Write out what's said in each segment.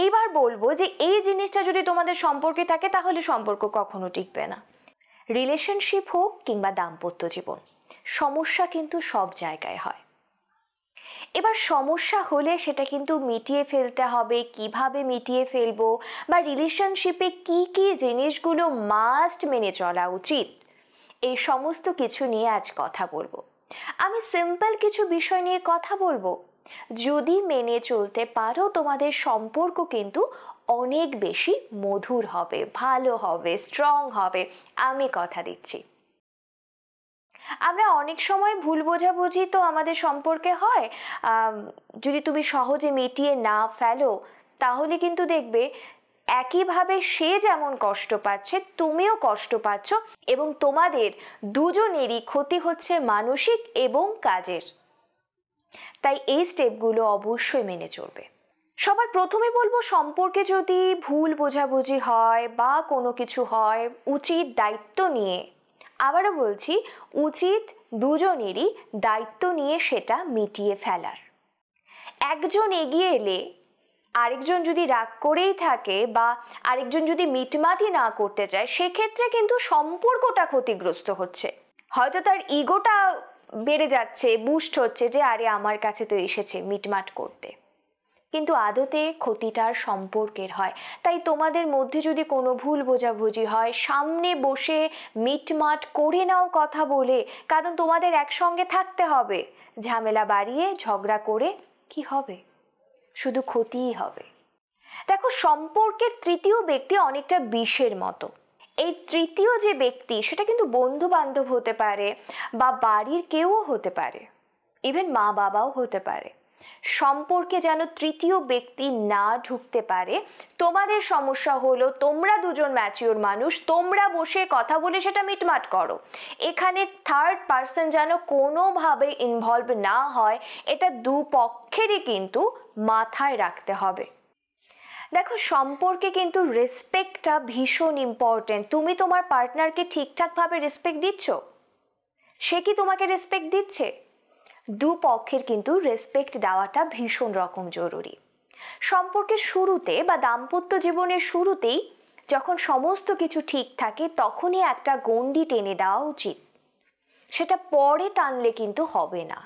এইবার বলবো যে এই জিনিসটা যদি তোমাদের সম্পর্কে থাকে তাহলে সম্পর্ক কখনো টিকবে না রিলেশনশিপ হোক কিংবা দাম্পত্য জীবন সমস্যা কিন্তু সব জায়গায় হয় এবার সমস্যা হলে সেটা কিন্তু মিটিয়ে ফেলতে হবে কিভাবে মিটিয়ে ফেলবো বা রিলেশনশিপে কি কি জিনিসগুলো মাস্ট মেনে চলা উচিত এই সমস্ত কিছু নিয়ে আজ কথা বলবো আমি সিম্পল কিছু বিষয় নিয়ে কথা বলবো যদি মেনে চলতে পারো তোমাদের সম্পর্ক কিন্তু অনেক বেশি মধুর হবে ভালো হবে স্ট্রং হবে আমি কথা দিচ্ছি আমরা অনেক সময় ভুল বোঝাবুঝি তো আমাদের সম্পর্কে হয় যদি তুমি সহজে মিটিয়ে না ফেলো তাহলে কিন্তু দেখবে একইভাবে সে যেমন কষ্ট পাচ্ছে তুমিও কষ্ট পাচ্ছ এবং তোমাদের দুজনেরই ক্ষতি হচ্ছে মানসিক এবং কাজের তাই এই স্টেপগুলো অবশ্যই মেনে চলবে সবার প্রথমে বলবো সম্পর্কে যদি ভুল বোঝাবুঝি হয় বা কোনো কিছু হয় উচিত দায়িত্ব নিয়ে আবারও বলছি উচিত দুজনেরই দায়িত্ব নিয়ে সেটা মিটিয়ে ফেলার একজন এগিয়ে এলে আরেকজন যদি রাগ করেই থাকে বা আরেকজন যদি মিটমাটি না করতে চায় সেক্ষেত্রে কিন্তু সম্পর্কটা ক্ষতিগ্রস্ত হচ্ছে হয়তো তার ইগোটা বেড়ে যাচ্ছে বুস্ট হচ্ছে যে আরে আমার কাছে তো এসেছে মিটমাট করতে কিন্তু আদতে ক্ষতিটার সম্পর্কের হয় তাই তোমাদের মধ্যে যদি কোনো ভুল বোঝাবুঝি হয় সামনে বসে মিটমাট করে নাও কথা বলে কারণ তোমাদের একসঙ্গে থাকতে হবে ঝামেলা বাড়িয়ে ঝগড়া করে কি হবে শুধু ক্ষতিই হবে দেখো সম্পর্কের তৃতীয় ব্যক্তি অনেকটা বিষের মতো এই তৃতীয় যে ব্যক্তি সেটা কিন্তু বন্ধু বান্ধব হতে পারে বা বাড়ির কেউও হতে পারে ইভেন মা বাবাও হতে পারে সম্পর্কে যেন তৃতীয় ব্যক্তি না ঢুকতে পারে তোমাদের সমস্যা হলো তোমরা দুজন ম্যাচিওর মানুষ তোমরা বসে কথা বলে সেটা মিটমাট করো এখানে থার্ড পার্সন যেন কোনোভাবে ইনভলভ না হয় এটা দুপক্ষেরই কিন্তু মাথায় রাখতে হবে দেখো সম্পর্কে কিন্তু রেসপেক্টটা ভীষণ ইম্পর্টেন্ট তুমি তোমার পার্টনারকে ঠিকঠাকভাবে রেসপেক্ট দিচ্ছ সে কি তোমাকে রেসপেক্ট দিচ্ছে দু পক্ষের কিন্তু রেসপেক্ট দেওয়াটা ভীষণ রকম জরুরি সম্পর্কের শুরুতে বা দাম্পত্য জীবনের শুরুতেই যখন সমস্ত কিছু ঠিক থাকে তখনই একটা গণ্ডি টেনে দেওয়া উচিত সেটা পরে টানলে কিন্তু হবে না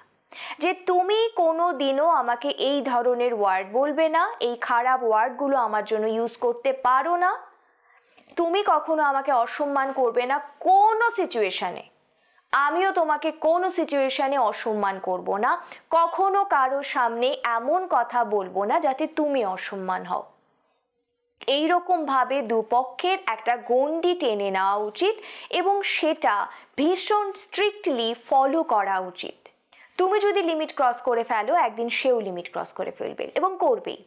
যে তুমি কোনো দিনও আমাকে এই ধরনের ওয়ার্ড বলবে না এই খারাপ ওয়ার্ডগুলো আমার জন্য ইউজ করতে পারো না তুমি কখনো আমাকে অসম্মান করবে না কোনো সিচুয়েশানে আমিও তোমাকে কোনো সিচুয়েশানে অসম্মান করব না কখনো কারোর সামনে এমন কথা বলবো না যাতে তুমি অসম্মান হও এইরকমভাবে দুপক্ষের একটা গণ্ডি টেনে নেওয়া উচিত এবং সেটা ভীষণ স্ট্রিক্টলি ফলো করা উচিত তুমি যদি লিমিট ক্রস করে ফেলো একদিন সেও লিমিট ক্রস করে ফেলবে এবং করবেই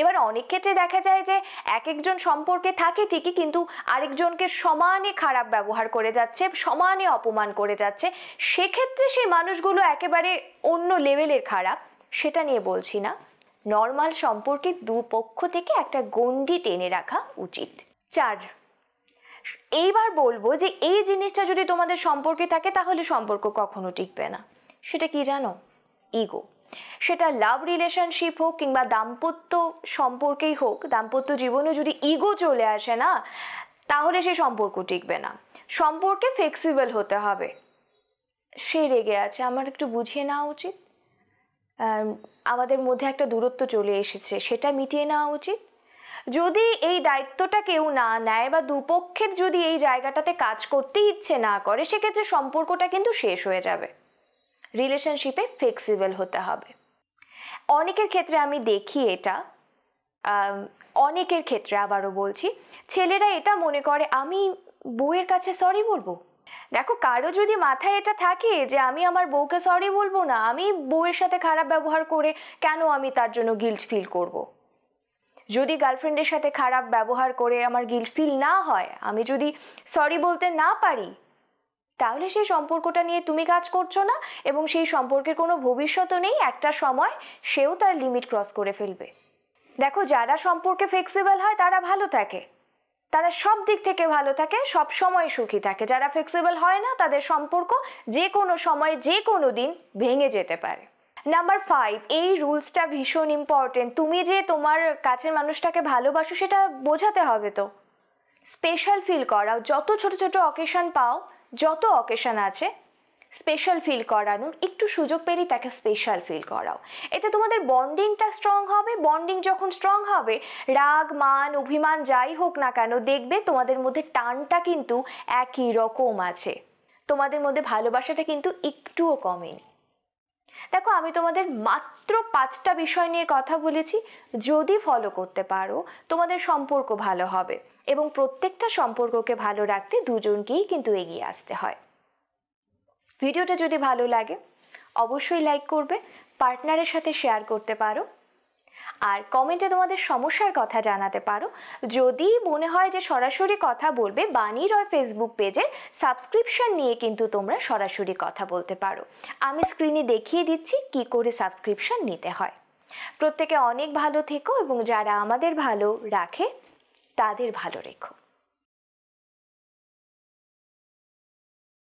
এবার অনেক ক্ষেত্রে দেখা যায় যে এক একজন সম্পর্কে থাকে ঠিকই কিন্তু আরেকজনকে সমানে খারাপ ব্যবহার করে যাচ্ছে সমানে অপমান করে যাচ্ছে সেক্ষেত্রে সেই মানুষগুলো একেবারে অন্য লেভেলের খারাপ সেটা নিয়ে বলছি না নর্মাল সম্পর্কে দু পক্ষ থেকে একটা গণ্ডি টেনে রাখা উচিত চার এইবার বলবো যে এই জিনিসটা যদি তোমাদের সম্পর্কে থাকে তাহলে সম্পর্ক কখনো টিকবে না সেটা কি জানো ইগো সেটা লাভ রিলেশনশিপ হোক কিংবা দাম্পত্য সম্পর্কেই হোক দাম্পত্য জীবনেও যদি ইগো চলে আসে না তাহলে সেই সম্পর্ক টিকবে না সম্পর্কে ফ্লেক্সিবল হতে হবে সে রেগে আছে আমার একটু বুঝিয়ে নেওয়া উচিত আমাদের মধ্যে একটা দূরত্ব চলে এসেছে সেটা মিটিয়ে নেওয়া উচিত যদি এই দায়িত্বটা কেউ না নেয় বা দুপক্ষের যদি এই জায়গাটাতে কাজ করতে ইচ্ছে না করে সেক্ষেত্রে সম্পর্কটা কিন্তু শেষ হয়ে যাবে রিলেশনশিপে ফ্লেক্সিবল হতে হবে অনেকের ক্ষেত্রে আমি দেখি এটা অনেকের ক্ষেত্রে আবারও বলছি ছেলেরা এটা মনে করে আমি বউয়ের কাছে সরি বলবো দেখো কারো যদি মাথায় এটা থাকে যে আমি আমার বউকে সরি বলবো না আমি বউয়ের সাথে খারাপ ব্যবহার করে কেন আমি তার জন্য গিল্ট ফিল করবো যদি গার্লফ্রেন্ডের সাথে খারাপ ব্যবহার করে আমার গিল্ট ফিল না হয় আমি যদি সরি বলতে না পারি তাহলে সেই সম্পর্কটা নিয়ে তুমি কাজ করছো না এবং সেই সম্পর্কের কোনো ভবিষ্যতও নেই একটা সময় সেও তার লিমিট ক্রস করে ফেলবে দেখো যারা সম্পর্কে ফ্লেক্সিবল হয় তারা ভালো থাকে তারা সব দিক থেকে ভালো থাকে সব সময় সুখী থাকে যারা ফ্লেক্সিবল হয় না তাদের সম্পর্ক যে কোনো সময় যে কোনো দিন ভেঙে যেতে পারে নাম্বার ফাইভ এই রুলসটা ভীষণ ইম্পর্টেন্ট তুমি যে তোমার কাছের মানুষটাকে ভালোবাসো সেটা বোঝাতে হবে তো স্পেশাল ফিল করাও যত ছোট ছোট অকেশন পাও যত অকেশন আছে স্পেশাল ফিল করানোর একটু সুযোগ পেলেই তাকে স্পেশাল ফিল করাও এতে তোমাদের বন্ডিংটা স্ট্রং হবে বন্ডিং যখন স্ট্রং হবে রাগ মান অভিমান যাই হোক না কেন দেখবে তোমাদের মধ্যে টানটা কিন্তু একই রকম আছে তোমাদের মধ্যে ভালোবাসাটা কিন্তু একটুও কমেনি দেখো আমি তোমাদের মাত্র পাঁচটা বিষয় নিয়ে কথা বলেছি যদি ফলো করতে পারো তোমাদের সম্পর্ক ভালো হবে এবং প্রত্যেকটা সম্পর্ককে ভালো রাখতে দুজনকেই কিন্তু এগিয়ে আসতে হয় ভিডিওটা যদি ভালো লাগে অবশ্যই লাইক করবে পার্টনারের সাথে শেয়ার করতে পারো আর কমেন্টে তোমাদের সমস্যার কথা জানাতে পারো যদি মনে হয় যে সরাসরি কথা বলবে বাণী রয় ফেসবুক পেজের সাবস্ক্রিপশন নিয়ে কিন্তু তোমরা সরাসরি কথা বলতে পারো আমি স্ক্রিনে দেখিয়ে দিচ্ছি কি করে সাবস্ক্রিপশন নিতে হয় প্রত্যেকে অনেক ভালো থেকো এবং যারা আমাদের ভালো রাখে তাদের ভালো রেখো